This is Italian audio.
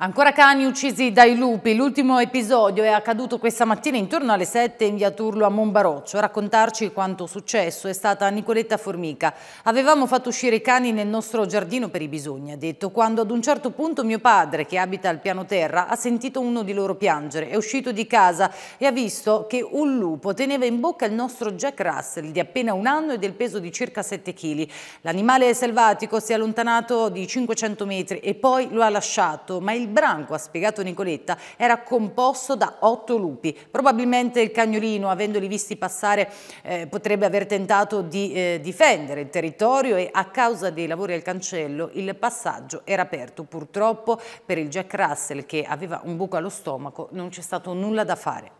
Ancora cani uccisi dai lupi, l'ultimo episodio è accaduto questa mattina intorno alle 7 in via Turlo a Monbaroccio. A raccontarci quanto successo è stata Nicoletta Formica. Avevamo fatto uscire i cani nel nostro giardino per i bisogni, ha detto, quando ad un certo punto mio padre, che abita al piano terra, ha sentito uno di loro piangere, è uscito di casa e ha visto che un lupo teneva in bocca il nostro Jack Russell di appena un anno e del peso di circa 7 kg. L'animale selvatico si è allontanato di 500 metri e poi lo ha lasciato, ma il il branco, ha spiegato Nicoletta, era composto da otto lupi. Probabilmente il cagnolino, avendoli visti passare, eh, potrebbe aver tentato di eh, difendere il territorio e a causa dei lavori al cancello il passaggio era aperto. Purtroppo per il Jack Russell, che aveva un buco allo stomaco, non c'è stato nulla da fare.